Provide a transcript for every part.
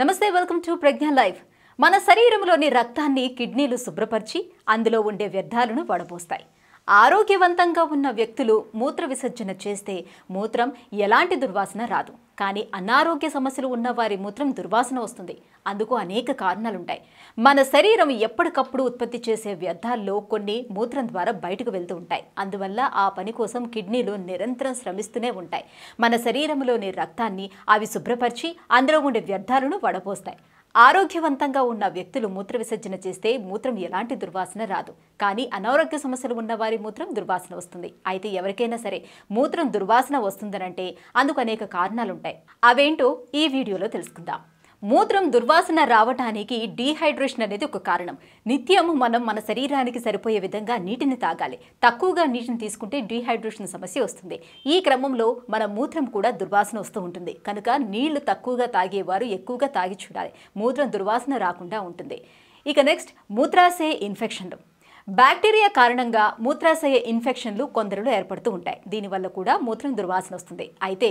నమస్తే welcome to Pragna life మన శరీరంలోని రక్తాన్ని కిడ్నీలు శుభ్రపరిచి అందులో ఉండే వ్యర్థాలను వడపోస్తాయి ఆరోగ్యవంతంగా ఉన్న వ్యక్తులు మూత్ర విసర్జన చేస్తే మూత్రం ఎలాంటి దుర్వాసన రాదు కానీ అనారోగ్య సమస్యలు ఉన్న వారి మూత్రం దుర్వాసన వస్తుంది అందుకు అనేక కారణాలుంటాయి మన శరీరం ఎప్పటికప్పుడు ఉత్పత్తి చేసే వ్యర్థాల్లో కొన్ని మూత్రం ద్వారా బయటకు వెళ్తూ ఉంటాయి అందువల్ల ఆ పని కోసం కిడ్నీలు నిరంతరం శ్రమిస్తూనే ఉంటాయి మన శరీరంలోని రక్తాన్ని అవి శుభ్రపరిచి అందులో ఉండే వ్యర్థాలను వడపోస్తాయి ఆరోగ్యవంతంగా ఉన్న వ్యక్తులు మూత్ర విసర్జన చేస్తే మూత్రం ఎలాంటి దుర్వాసన రాదు కానీ అనారోగ్య సమస్యలు ఉన్న వారి మూత్రం దుర్వాసన వస్తుంది అయితే ఎవరికైనా సరే మూత్రం దుర్వాసన వస్తుందనంటే అందుకు అనేక కారణాలుంటాయి అవేంటో ఈ వీడియోలో తెలుసుకుందాం మూత్రం దుర్వాసన రావడానికి డీహైడ్రేషన్ అనేది ఒక కారణం నిత్యం మనం మన శరీరానికి సరిపోయే విధంగా నీటిని తాగాలి తక్కువగా నీటిని తీసుకుంటే డీహైడ్రేషన్ సమస్య వస్తుంది ఈ క్రమంలో మన మూత్రం కూడా దుర్వాసన వస్తూ ఉంటుంది కనుక నీళ్లు తక్కువగా తాగేవారు ఎక్కువగా తాగి చూడాలి మూత్రం దుర్వాసన రాకుండా ఉంటుంది ఇక నెక్స్ట్ మూత్రాశయ ఇన్ఫెక్షన్లు బ్యాక్టీరియా కారణంగా మూత్రాశయ ఇన్ఫెక్షన్లు కొందరిలో ఏర్పడుతూ ఉంటాయి దీనివల్ల కూడా మూత్రం దుర్వాసన వస్తుంది అయితే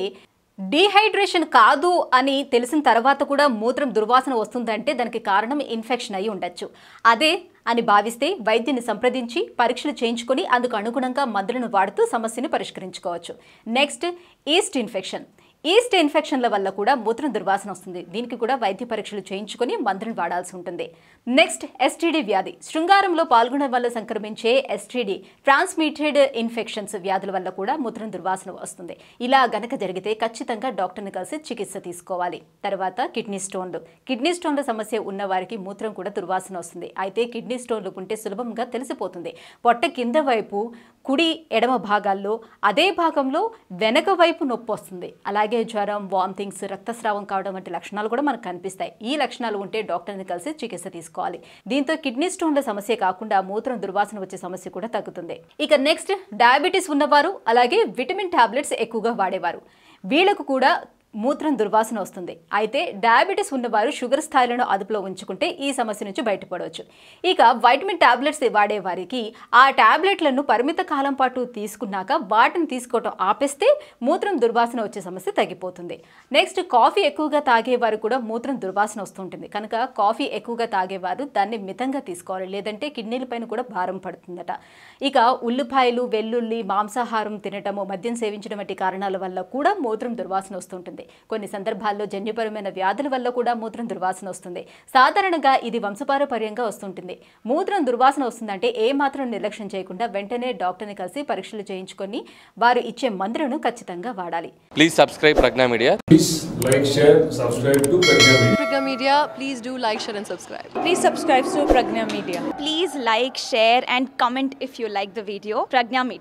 డీహైడ్రేషన్ కాదు అని తెలిసిన తర్వాత కూడా మూత్రం దుర్వాసన వస్తుందంటే దానికి కారణం ఇన్ఫెక్షన్ అయి ఉండొచ్చు అదే అని భావిస్తే వైద్యుని సంప్రదించి పరీక్షలు చేయించుకొని అందుకు అనుగుణంగా మందులను వాడుతూ సమస్యను పరిష్కరించుకోవచ్చు నెక్స్ట్ ఈస్ట్ ఇన్ఫెక్షన్ ఈస్ట్ ఇన్ఫెక్షన్ల వల్ల కూడా మూత్రం దుర్వాసన వస్తుంది దీనికి కూడా వైద్య పరీక్షలు చేయించుకొని మందులను వాడాల్సి ఉంటుంది నెక్స్ట్ ఎస్టీడీ వ్యాధి శృంగారంలో పాల్గొనడం వల్ల సంక్రమించే ఎస్టీడీ ట్రాన్స్మిటెడ్ ఇన్ఫెక్షన్స్ వ్యాధుల వల్ల కూడా మూత్రం దుర్వాసన వస్తుంది ఇలా గనక జరిగితే ఖచ్చితంగా డాక్టర్ని కలిసి చికిత్స తీసుకోవాలి తర్వాత కిడ్నీ స్టోన్లు కిడ్నీ స్టోన్ల సమస్య ఉన్న వారికి మూత్రం కూడా దుర్వాసన వస్తుంది అయితే కిడ్నీ స్టోన్లు ఉంటే సులభంగా తెలిసిపోతుంది పొట్ట కింద వైపు కుడి ఎడమ భాగాల్లో అదే భాగంలో వెనక వైపు నొప్పి వస్తుంది అలాగే అలాగే జ్వరం వామిటింగ్స్ రక్తస్రావం కావడం వంటి లక్షణాలు కూడా మనకు కనిపిస్తాయి ఈ లక్షణాలు ఉంటే డాక్టర్ని కలిసి చికిత్స తీసుకోవాలి దీంతో కిడ్నీ స్టోన్ల సమస్య కాకుండా మూత్రం దుర్వాసన వచ్చే సమస్య కూడా తగ్గుతుంది ఇక నెక్స్ట్ డయాబెటీస్ ఉన్నవారు అలాగే విటమిన్ టాబ్లెట్స్ ఎక్కువగా వాడేవారు వీళ్లకు కూడా మూత్రం దుర్వాసన వస్తుంది అయితే డయాబెటీస్ ఉన్నవారు షుగర్ స్థాయిలను అదుపులో ఉంచుకుంటే ఈ సమస్య నుంచి బయటపడవచ్చు ఇక వైటమిన్ ట్యాబ్లెట్స్ వాడే వారికి ఆ ట్యాబ్లెట్లను పరిమిత కాలం పాటు తీసుకున్నాక వాటిని తీసుకోవటం ఆపేస్తే మూత్రం దుర్వాసన వచ్చే సమస్య తగ్గిపోతుంది నెక్స్ట్ కాఫీ ఎక్కువగా తాగేవారు కూడా మూత్రం దుర్వాసన వస్తుంటుంది కనుక కాఫీ ఎక్కువగా తాగేవారు దాన్ని మితంగా తీసుకోవాలి లేదంటే కిడ్నీలపైన కూడా భారం పడుతుందట ఇక ఉల్లిపాయలు వెల్లుల్లి మాంసాహారం తినటము మద్యం సేవించడం వంటి కారణాల వల్ల కూడా మూత్రం దుర్వాసన వస్తుంటుంది కొన్ని సందర్భాల్లో జన్యుపరమైన వ్యాధుల వల్ల కూడా మూత్రం దుర్వాసన వస్తుంది సాధారణంగా ఇది వంశపారపర్యంగా వస్తుంటుంది మూత్రం దుర్వాసన వస్తుందంటే ఏ మాత్రం నిర్లక్ష్యం చేయకుండా వెంటనే డాక్టర్ని కలిసి పరీక్షలు చేయించుకొని వారు ఇచ్చే మందులను ఖచ్చితంగా వాడాలి please subscribe Prajna media please like share Prajna media please like share and comment if you like the video Prajna media